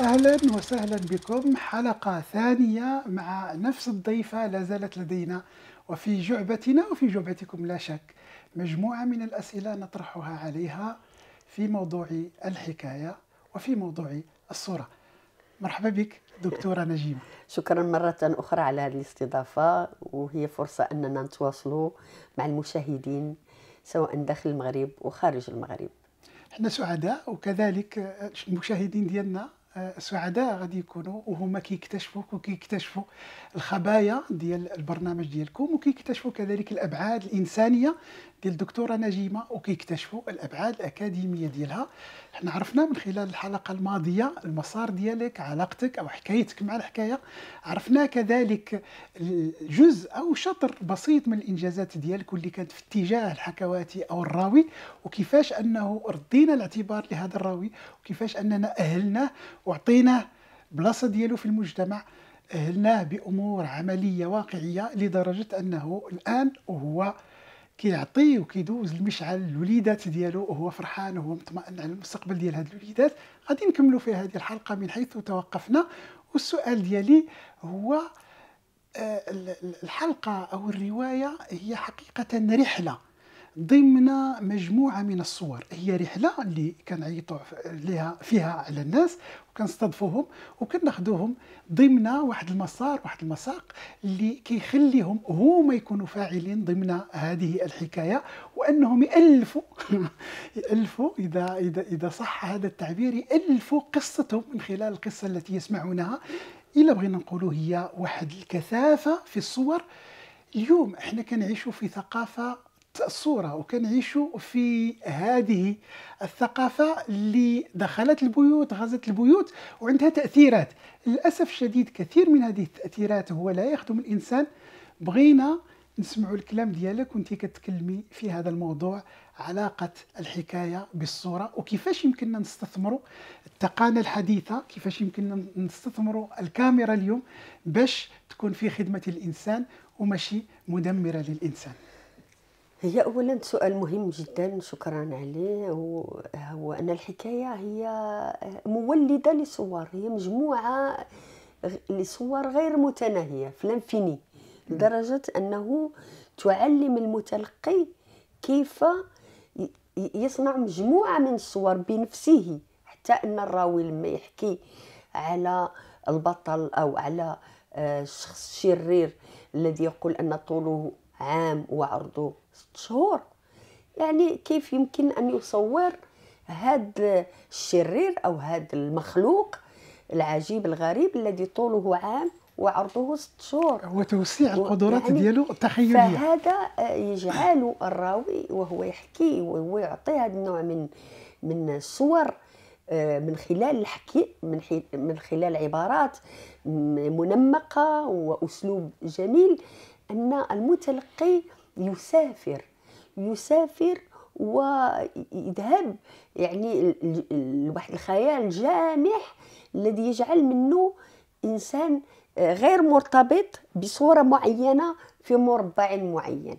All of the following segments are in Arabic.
أهلا وسهلا بكم حلقة ثانية مع نفس الضيفة لا زالت لدينا وفي جعبتنا وفي جعبتكم لا شك مجموعة من الأسئلة نطرحها عليها في موضوع الحكاية وفي موضوع الصورة مرحبا بك دكتورة نجيمة شكرا مرة أخرى على هذه الاستضافة وهي فرصة أننا نتواصلوا مع المشاهدين سواء داخل المغرب وخارج المغرب احنا سعداء وكذلك المشاهدين ديالنا سعداء غادي يكونوا وهما كيكتشفوا وكيكتشفوا الخبايا ديال البرنامج ديالكم وكيكتشفوا كذلك الابعاد الانسانيه ديال الدكتوره نجيمه وكيكتشفوا الابعاد الاكاديميه ديالها حنا عرفنا من خلال الحلقه الماضيه المسار ديالك علاقتك او حكايتك مع الحكايه عرفنا كذلك جزء او شطر بسيط من الانجازات ديالك واللي كانت في اتجاه الحكواتي او الراوي وكيفاش انه ردينا الاعتبار لهذا الراوي وكيفاش اننا اهلناه وعطيناه بلاصه ديالو في المجتمع اهلناه بامور عمليه واقعيه لدرجه انه الان وهو كيعطي وكيدوز المشعل للوليدات ديالو وهو فرحان وهو مطمئن على المستقبل ديال هاد الوليدات غادي نكملوا في هذه الحلقه من حيث توقفنا والسؤال ديالي هو آه، الحلقه او الروايه هي حقيقه رحله ضمن مجموعه من الصور هي رحله اللي كنعيطوا لها فيها على الناس وكنستضفوهم وكناخذوهم ضمن واحد المسار واحد المساق اللي كيخليهم هما يكونوا فاعلين ضمن هذه الحكايه وانهم يالفوا يالفوا اذا اذا اذا صح هذا التعبير يالفوا قصتهم من خلال القصه التي يسمعونها الا بغينا نقولوا هي واحد الكثافه في الصور اليوم احنا كنعيشوا في ثقافه الصورة وكنعيشوا في هذه الثقافة اللي دخلت البيوت غزت البيوت وعندها تأثيرات للأسف الشديد كثير من هذه التأثيرات هو لا يخدم الإنسان بغينا نسمعوا الكلام ديالك وانت كتكلمي في هذا الموضوع علاقة الحكاية بالصورة وكيفاش يمكننا نستثمروا التقانة الحديثة كيفاش يمكننا نستثمروا الكاميرا اليوم باش تكون في خدمة الإنسان وماشي مدمرة للإنسان هي اولا سؤال مهم جدا شكرا عليه هو ان الحكايه هي مولده لصور هي مجموعه لصور غير متناهيه في لانفيني لدرجه انه تعلم المتلقي كيف يصنع مجموعه من الصور بنفسه حتى ان الراوي لما يحكي على البطل او على الشخص آه، الشرير الذي يقول ان طوله عام وعرضه ست شهور يعني كيف يمكن ان يصور هذا الشرير او هذا المخلوق العجيب الغريب الذي طوله عام وعرضه ست شهور هو توسيع القدرات يعني ديالو التخيليه فهذا آه، يجعل الراوي وهو يحكي وهو يعطي هذا النوع من من الصور آه، من خلال الحكي من من خلال عبارات منمقه واسلوب جميل ان المتلقي يسافر يسافر ويذهب يعني لواحد الخيال جامح الذي يجعل منه انسان آه، غير مرتبط بصوره معينه في مربع معين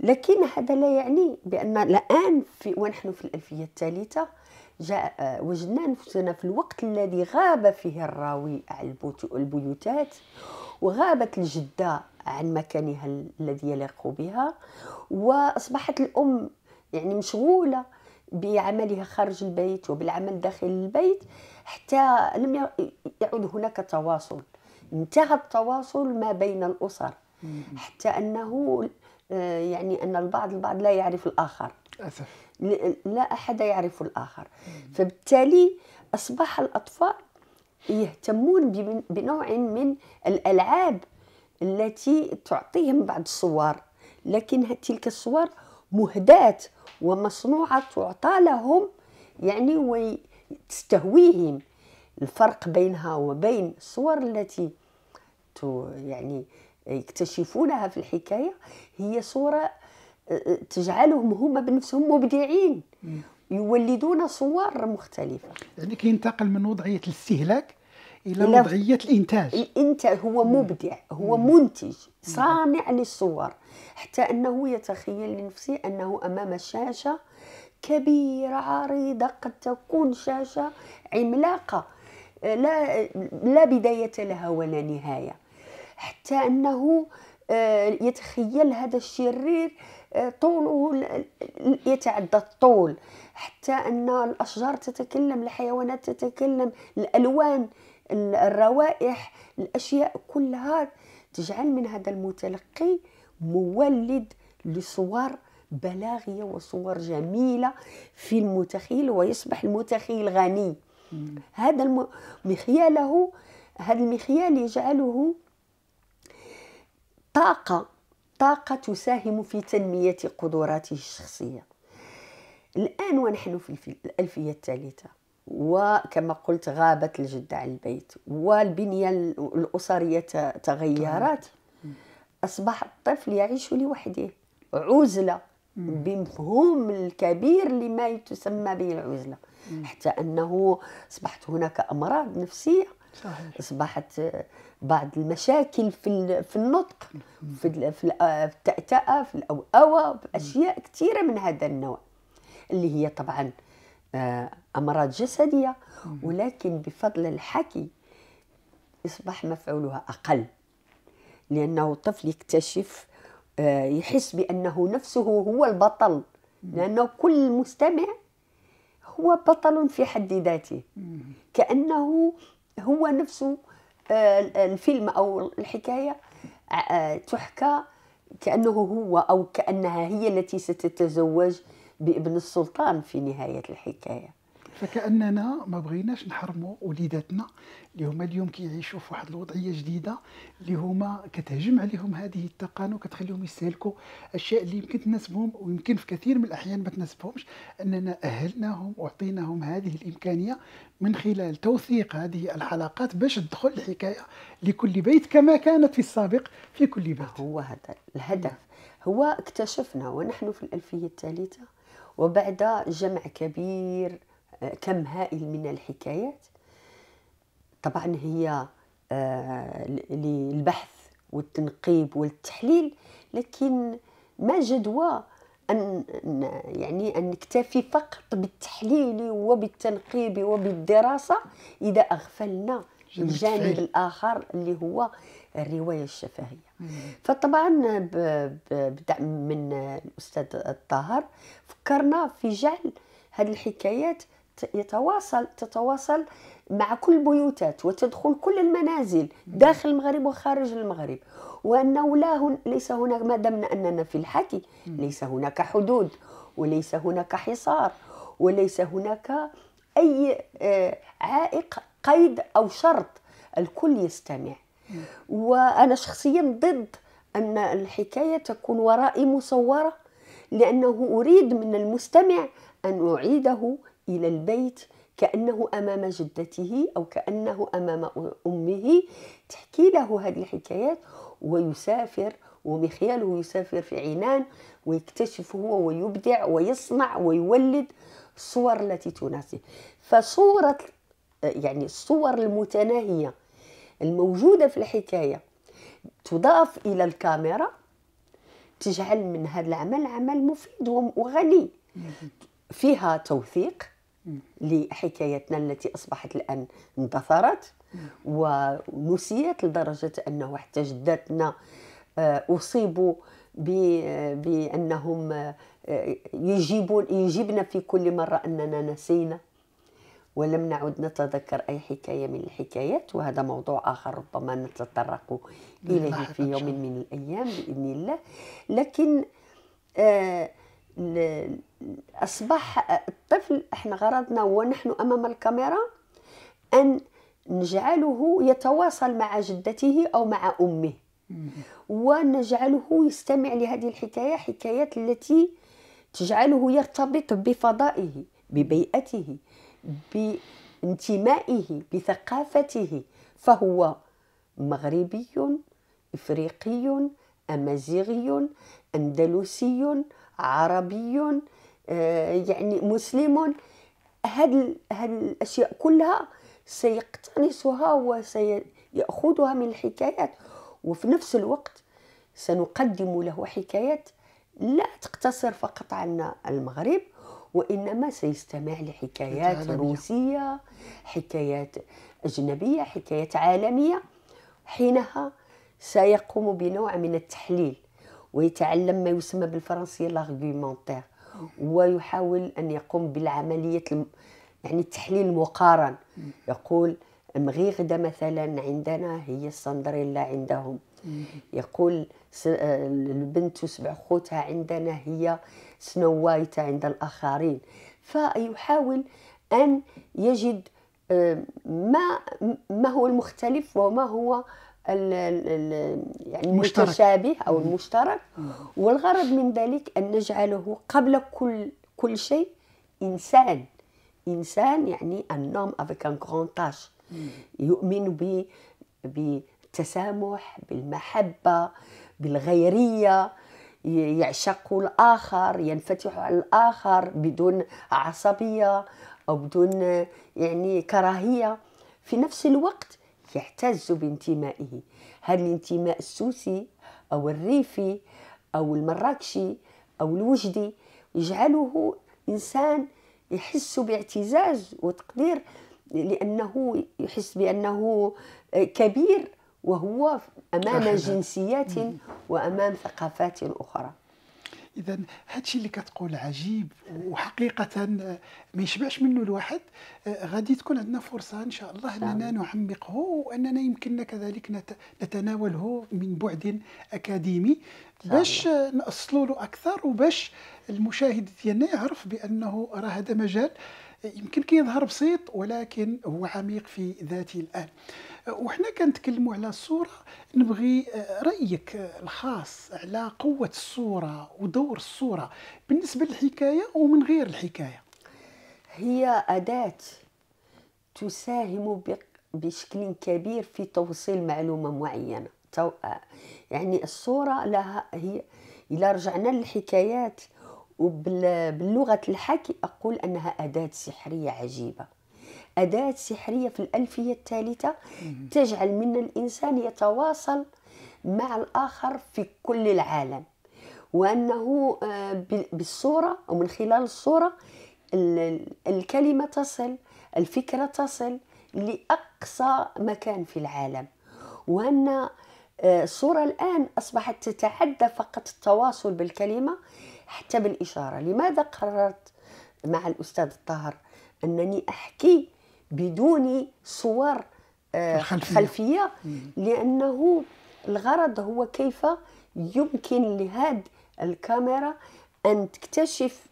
لكن هذا لا يعني بان الان في ونحن في الالفيه الثالثه جاء آه، وجدنا نفسنا في الوقت الذي غاب فيه الراوي على البيوتات وغابت الجدة عن مكانها الذي يليق بها وأصبحت الأم يعني مشغولة بعملها خارج البيت وبالعمل داخل البيت حتى لم يعد هناك تواصل انتهى التواصل ما بين الأسر حتى أنه آه، يعني أن البعض البعض لا يعرف الآخر لا أحد يعرف الآخر فبالتالي أصبح الأطفال يهتمون بنوع من الألعاب التي تعطيهم بعض الصور لكن تلك الصور مهداة ومصنوعة تعطى لهم يعني وتستهويهم الفرق بينها وبين الصور التي يعني يكتشفونها في الحكاية هي صورة تجعلهم هما بنفسهم مبدعين يولدون صور مختلفة يعني كينتقل من وضعية الاستهلاك الى وضعيه الانتاج الانتاج هو مبدع هو منتج صانع للصور حتى انه يتخيل لنفسه انه امام شاشه كبيره عريضه قد تكون شاشه عملاقه آه، لا لا بدايه لها ولا نهايه حتى انه آه، يتخيل هذا الشرير آه، طوله يتعدى الطول حتى ان الاشجار تتكلم الحيوانات تتكلم الالوان الروائح الأشياء كلها تجعل من هذا المتلقي مولد لصور بلاغية وصور جميلة في المتخيل ويصبح المتخيل غني هذا مخياله هذا المخيال يجعله طاقة طاقة تساهم في تنمية قدراته الشخصية الآن ونحن في الألفية الثالثة وكما قلت غابت الجدة عن البيت والبنية الأسرية تغيرت طيب. أصبح الطفل يعيش لوحده عزلة بمفهوم الكبير لما تسمى به العزلة حتى أنه أصبحت هناك أمراض نفسية صحيح. أصبحت بعض المشاكل في في النطق في آه، في التأتأة في الأوأوة في أشياء كثيرة من هذا النوع اللي هي طبعا آه، امراض جسديه ولكن بفضل الحكي يصبح مفعولها اقل لانه الطفل يكتشف آه، يحس بانه نفسه هو البطل لانه كل مستمع هو بطل في حد ذاته كانه هو نفسه آه، الفيلم او الحكايه تحكى كانه هو او كانها هي التي ستتزوج بابن السلطان في نهايه الحكايه فكاننا ما بغيناش نحرموا وليداتنا اللي هما اليوم كيعيشوا في واحد الوضعيه جديده اللي هما كتهجم عليهم هذه التقان وكتخليهم يستهلكوا اشياء اللي يمكن تناسبهم ويمكن في كثير من الاحيان ما تناسبهمش اننا اهلناهم واعطيناهم هذه الامكانيه من خلال توثيق هذه الحلقات باش تدخل الحكايه لكل بيت كما كانت في السابق في كل بيت هو هذا الهدف هو اكتشفنا ونحن في الالفيه الثالثه وبعد جمع كبير آه، كم هائل من الحكايات طبعا هي آه، للبحث والتنقيب والتحليل لكن ما جدوى أن يعني أن نكتفي فقط بالتحليل وبالتنقيب وبالدراسة إذا أغفلنا الجانب الآخر اللي هو الروايه الشفهيه فطبعا بدعم من الاستاذ الطاهر فكرنا في جعل هذه الحكايات يتواصل تتواصل مع كل البيوتات وتدخل كل المنازل داخل المغرب وخارج المغرب وانه لا هن ليس هناك ما دمنا اننا في الحكي ليس هناك حدود وليس هناك حصار وليس هناك اي آه، عائق قيد او شرط الكل يستمع وانا شخصيا ضد ان الحكايه تكون ورائي مصوره لانه اريد من المستمع ان اعيده الى البيت كانه امام جدته او كانه امام امه تحكي له هذه الحكايات ويسافر ومخياله يسافر في عنان ويكتشف هو ويبدع ويصنع ويولد الصور التي تناسب فصوره يعني الصور المتناهيه الموجودة في الحكاية تضاف إلى الكاميرا تجعل من هذا العمل عمل مفيد وغني فيها توثيق لحكايتنا التي أصبحت الآن اندثرت ونسيت لدرجة أنه حتى جداتنا أصيبوا آه، بأنهم آه، يجيبون يجيبنا في كل مرة أننا نسينا ولم نعد نتذكر أي حكاية من الحكايات وهذا موضوع آخر ربما نتطرق إليه في يوم من الأيام بإذن الله لكن آه، أصبح آه، الطفل احنا غرضنا ونحن أمام الكاميرا أن نجعله يتواصل مع جدته أو مع أمه ونجعله يستمع لهذه الحكاية حكايات التي تجعله يرتبط بفضائه ببيئته بانتمائه بثقافته فهو مغربي افريقي امازيغي اندلسي عربي آه، يعني مسلم هاد هاد الاشياء كلها سيقتنصها وسيأخذها من الحكايات وفي نفس الوقت سنقدم له حكايات لا تقتصر فقط عن المغرب وإنما سيستمع لحكايات عالمية. روسية حكايات أجنبية حكايات عالمية حينها سيقوم بنوع من التحليل ويتعلم ما يسمى بالفرنسية لارغيومونتير ويحاول أن يقوم بالعملية الم... يعني التحليل المقارن يقول مغيغدة مثلا عندنا هي السندريلا عندهم يقول آه، البنت وسبع خوتها عندنا هي سنو وايت عند الآخرين فيحاول أن يجد ما ما هو المختلف وما هو يعني المتشابه او المشترك والغرض من ذلك ان نجعله قبل كل كل شيء انسان انسان يعني النوم افيك ان كرون يؤمن ب بالتسامح بالمحبه بالغيريه يعشق الآخر ينفتح على الآخر بدون عصبية أو بدون يعني كراهية في نفس الوقت يعتز بانتمائه هل الانتماء السوسي أو الريفي أو المراكشي أو الوجدي يجعله إنسان يحس باعتزاز وتقدير لأنه يحس بأنه كبير وهو امام جنسيات وامام ثقافات اخرى اذا هادشي اللي كتقول عجيب وحقيقه آه، ما يشبعش منه الواحد آه، غادي تكون عندنا فرصه ان شاء الله نعم. اننا نعمقه واننا يمكننا كذلك نتناوله من بعد اكاديمي باش آه، ناصلوا له اكثر وباش المشاهد ديالنا يعرف بانه راه هذا مجال يمكن كيظهر كي بسيط ولكن هو عميق في ذاته الان وحنا كنتكلموا على الصوره نبغي آه، رايك آه، الخاص على قوه الصوره ودور الصوره بالنسبه للحكايه ومن غير الحكايه هي اداه تساهم بشكل كبير في توصيل معلومه معينه آه، يعني الصوره لها هي الا رجعنا للحكايات وباللغة الحكي أقول أنها أداة سحرية عجيبة أداة سحرية في الألفية الثالثة تجعل من الإنسان يتواصل مع الآخر في كل العالم وأنه آه، بالصورة أو من خلال الصورة الكلمة تصل الفكرة تصل لأقصى مكان في العالم وأن الصورة آه، الآن أصبحت تتعدى فقط التواصل بالكلمة حتى بالإشارة لماذا قررت مع الأستاذ طاهر أنني أحكي بدون صور آه، الخلفية. خلفية لأنه الغرض هو كيف يمكن لهذه الكاميرا أن تكتشف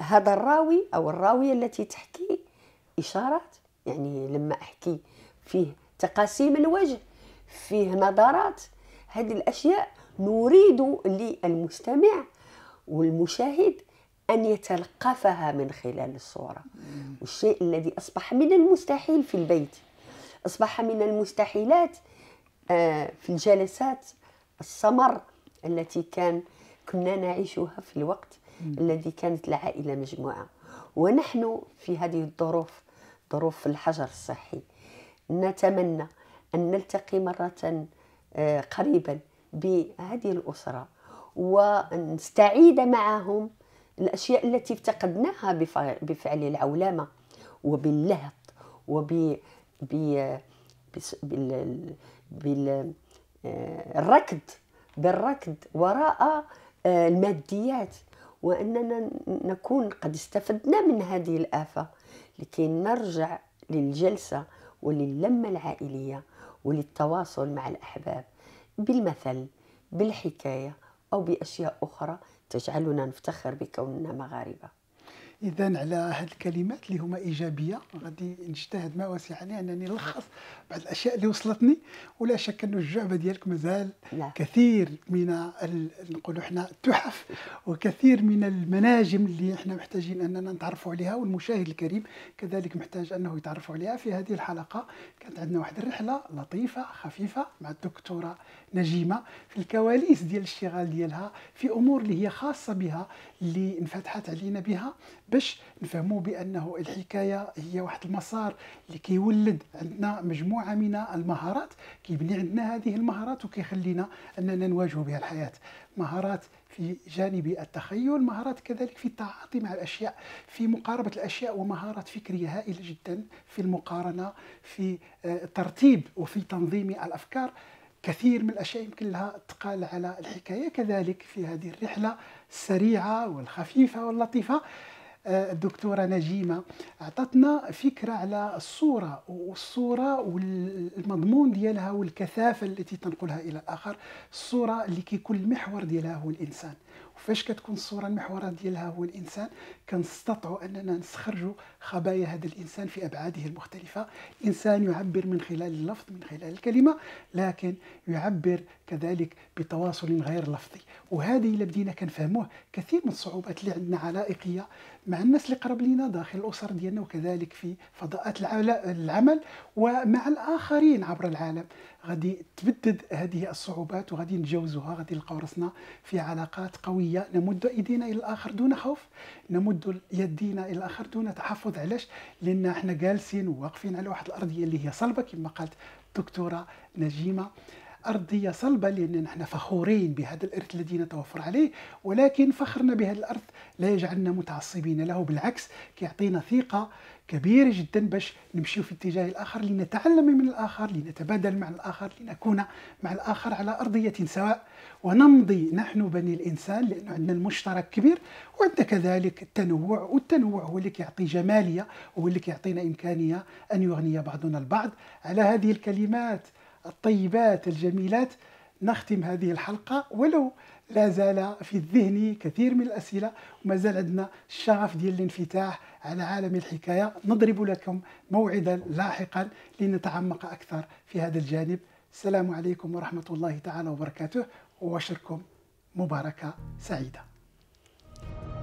هذا الراوي أو الراوية التي تحكي إشارات يعني لما أحكي فيه تقاسيم الوجه فيه نظرات هذه الأشياء نريد للمستمع والمشاهد أن يتلقفها من خلال الصورة والشيء الذي أصبح من المستحيل في البيت أصبح من المستحيلات آه، في الجلسات السمر التي كان كنا نعيشها في الوقت الذي كانت العائلة مجموعة ونحن في هذه الظروف ظروف الحجر الصحي نتمنى أن نلتقي مرة آه، قريبا بهذه الأسرة ونستعيد معهم الأشياء التي افتقدناها بفعل العولمة وباللهط وب بال بالركض آه، بالركض وراء آه، الماديات واننا نكون قد استفدنا من هذه الافه لكي نرجع للجلسه وللمه العائليه وللتواصل مع الاحباب بالمثل بالحكايه أو بأشياء أخرى تجعلنا نفتخر بكوننا مغاربة اذا على هذه الكلمات اللي هما ايجابيه غادي نجتهد ما وسعني انني نلخص بعض الاشياء اللي وصلتني ولا شك ان الجعبه ديالك مازال كثير من نقولوا حنا التحف وكثير من المناجم اللي احنا محتاجين اننا نتعرفوا عليها والمشاهد الكريم كذلك محتاج انه يتعرف عليها في هذه الحلقه كانت عندنا واحد الرحله لطيفه خفيفه مع الدكتوره نجيمه في الكواليس ديال الاشتغال ديالها في امور اللي هي خاصه بها اللي انفتحت علينا بها باش نفهموا بانه الحكايه هي واحد المسار اللي كيولد عندنا مجموعه من المهارات كيبني عندنا هذه المهارات وكيخلينا اننا نواجهوا بها الحياه مهارات في جانب التخيل مهارات كذلك في التعاطي مع الأشياء في مقاربة الأشياء ومهارات فكرية هائلة جدا في المقارنة في آه، ترتيب وفي تنظيم الأفكار كثير من الأشياء يمكن لها تقال على الحكاية كذلك في هذه الرحلة السريعة والخفيفة واللطيفة آه، الدكتوره نجيمه اعطتنا فكره على الصوره والصوره والمضمون ديالها والكثافه التي تنقلها الى الاخر الصوره اللي كيكون المحور ديالها هو الانسان وفاش كتكون الصوره المحوريه ديالها هو الانسان كنستطيعوا اننا نستخرجوا خبايا هذا الانسان في ابعاده المختلفه انسان يعبر من خلال اللفظ من خلال الكلمه لكن يعبر كذلك بتواصل غير لفظي وهذه الا بدينا كنفهموه كثير من الصعوبات اللي عندنا علائقيه مع الناس اللي قرب لينا داخل الاسر ديالنا وكذلك في فضاءات العمل ومع الاخرين عبر العالم غادي تبدد هذه الصعوبات وغادي نتجاوزوها غادي نلقاو راسنا في علاقات قويه الحرية نمد أيدينا إلى الآخر دون خوف نمد يدينا إلى الآخر دون تحفظ علاش لأن احنا جالسين وواقفين على واحد الأرضية اللي هي صلبة كما قالت الدكتورة نجيمة ارضيه صلبه لان نحن فخورين بهذا الارث الذي نتوفر عليه ولكن فخرنا بهذا الارث لا يجعلنا متعصبين له بالعكس كيعطينا ثقه كبيره جدا باش نمشيو في اتجاه الاخر لنتعلم من الاخر لنتبادل مع الاخر لنكون مع الاخر على ارضيه سواء ونمضي نحن بني الانسان لانه عندنا المشترك كبير وعندنا كذلك التنوع والتنوع هو اللي كيعطي جماليه هو اللي كيعطينا امكانيه ان يغني بعضنا البعض على هذه الكلمات الطيبات الجميلات نختم هذه الحلقة ولو لا زال في الذهن كثير من الأسئلة وما زال عندنا الشغف ديال الانفتاح على عالم الحكاية نضرب لكم موعدا لاحقا لنتعمق أكثر في هذا الجانب السلام عليكم ورحمة الله تعالى وبركاته وبشركم مباركة سعيدة